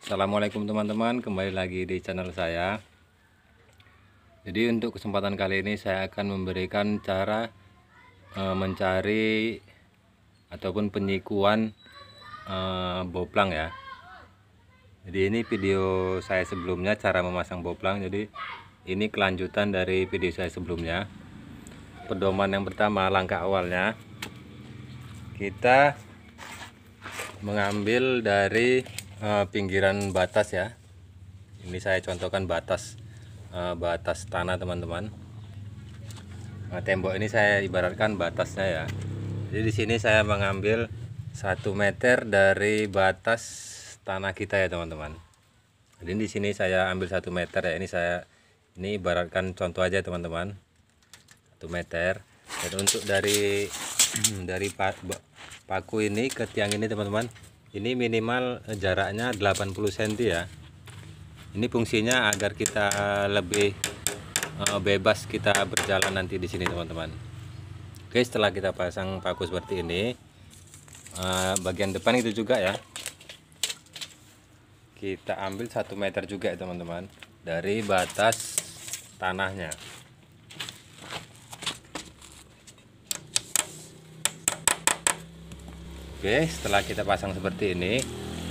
Assalamualaikum teman-teman kembali lagi di channel saya jadi untuk kesempatan kali ini saya akan memberikan cara e, mencari ataupun penyikuan e, boplang ya jadi ini video saya sebelumnya cara memasang boplang jadi ini kelanjutan dari video saya sebelumnya pedoman yang pertama langkah awalnya kita mengambil dari Eh, pinggiran batas ya ini saya contohkan batas eh, batas tanah teman-teman nah, tembok ini saya ibaratkan batasnya ya jadi di sini saya mengambil satu meter dari batas tanah kita ya teman-teman jadi di sini saya ambil satu meter ya ini saya ini ibaratkan contoh aja teman-teman satu meter dan untuk dari dari paku ini ke tiang ini teman-teman ini minimal eh, jaraknya 80 cm ya ini fungsinya agar kita eh, lebih eh, bebas kita berjalan nanti di sini teman-teman Oke setelah kita pasang paku seperti ini bagian depan itu juga ya kita ambil satu meter juga ya, teman-teman dari batas tanahnya Oke setelah kita pasang seperti ini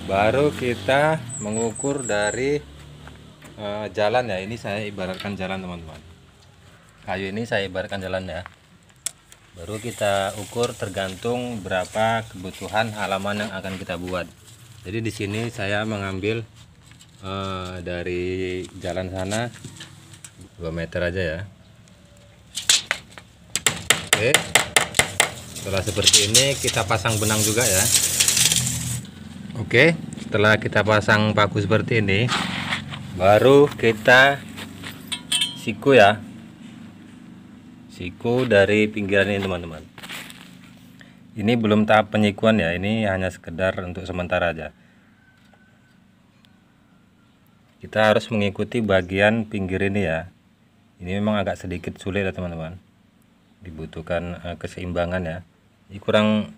baru kita mengukur dari e, jalan ya ini saya ibaratkan jalan teman-teman kayu ini saya ibaratkan jalan ya baru kita ukur tergantung berapa kebutuhan halaman yang akan kita buat jadi di sini saya mengambil e, dari jalan sana 2 meter aja ya oke setelah seperti ini kita pasang benang juga ya oke setelah kita pasang paku seperti ini baru kita siku ya siku dari pinggiran ini teman-teman ini belum tahap penyikuan ya ini hanya sekedar untuk sementara aja kita harus mengikuti bagian pinggir ini ya ini memang agak sedikit sulit ya teman-teman dibutuhkan eh, keseimbangan ya ini kurang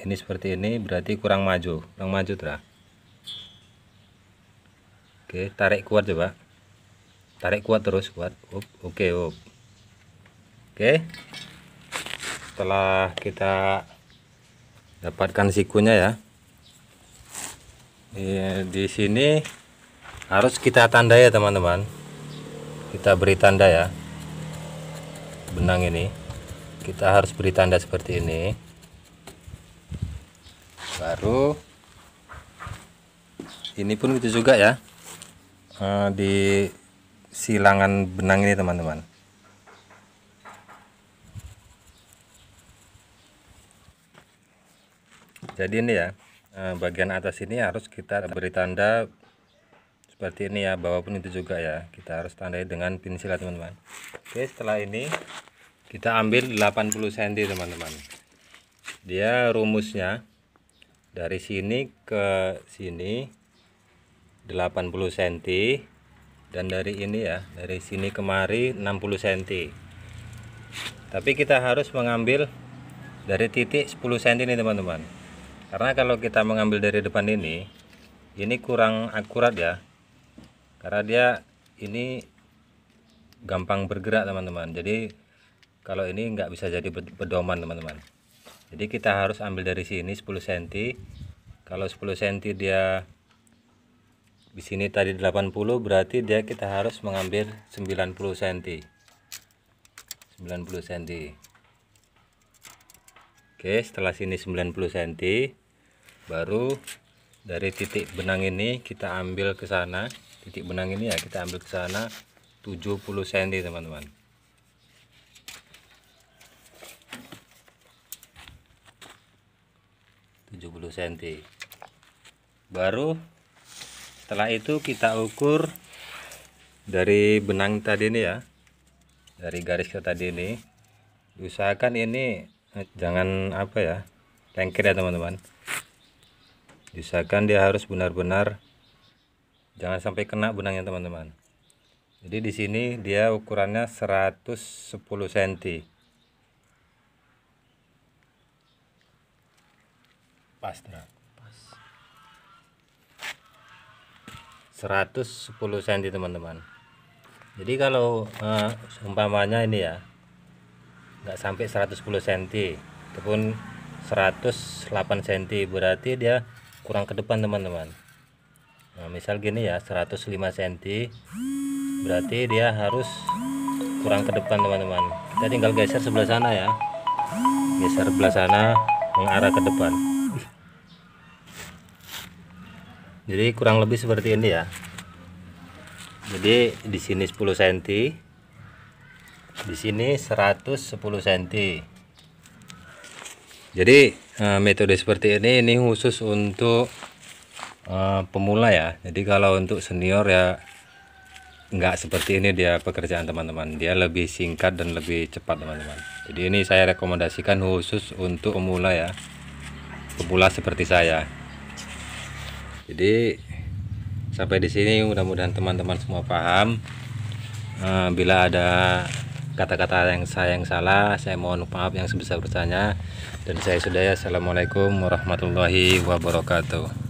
ini seperti ini berarti kurang maju kurang maju terah oke tarik kuat coba tarik kuat terus kuat up, oke up. oke setelah kita dapatkan sikunya ya di, di sini harus kita tandai ya teman-teman kita beri tanda ya benang ini kita harus beri tanda seperti ini baru ini pun itu juga ya eh, di silangan benang ini teman-teman jadi ini ya eh, bagian atas ini harus kita beri tanda seperti ini ya bawah pun itu juga ya kita harus tandai dengan pensil lah ya, teman-teman oke setelah ini kita ambil 80 cm teman-teman dia rumusnya dari sini ke sini 80 cm dan dari ini ya dari sini kemari 60 cm tapi kita harus mengambil dari titik 10 cm ini teman-teman karena kalau kita mengambil dari depan ini ini kurang akurat ya karena dia ini gampang bergerak teman-teman jadi kalau ini nggak bisa jadi pedoman teman-teman jadi kita harus ambil dari sini 10 cm kalau 10 cm dia di sini tadi 80 berarti dia kita harus mengambil 90 cm 90 cm oke setelah sini 90 cm baru dari titik benang ini kita ambil ke sana titik benang ini ya kita ambil ke sana 70 cm teman-teman 70 cm baru setelah itu kita ukur dari benang tadi ini ya dari garis tadi ini usahakan ini eh, jangan apa ya lengket ya teman-teman usahakan dia harus benar-benar jangan sampai kena benangnya teman-teman jadi di sini dia ukurannya 110 cm pas nah pas 110 cm teman-teman jadi kalau uh, eh, umpamanya ini ya nggak sampai 110 cm ataupun 108 cm berarti dia kurang ke depan teman-teman nah misal gini ya 105 cm berarti dia harus kurang ke depan teman-teman kita tinggal geser sebelah sana ya geser sebelah sana mengarah ke depan jadi kurang lebih seperti ini ya jadi di sini 10 cm di sini 110 cm jadi eh, metode seperti ini ini khusus untuk eh, pemula ya jadi kalau untuk senior ya nggak seperti ini dia pekerjaan teman-teman dia lebih singkat dan lebih cepat teman-teman jadi ini saya rekomendasikan khusus untuk pemula ya pemula seperti saya jadi sampai di sini mudah-mudahan teman-teman semua paham eh, bila ada kata-kata yang saya yang salah saya mohon maaf yang sebesar-besarnya dan saya sudah ya assalamualaikum warahmatullahi wabarakatuh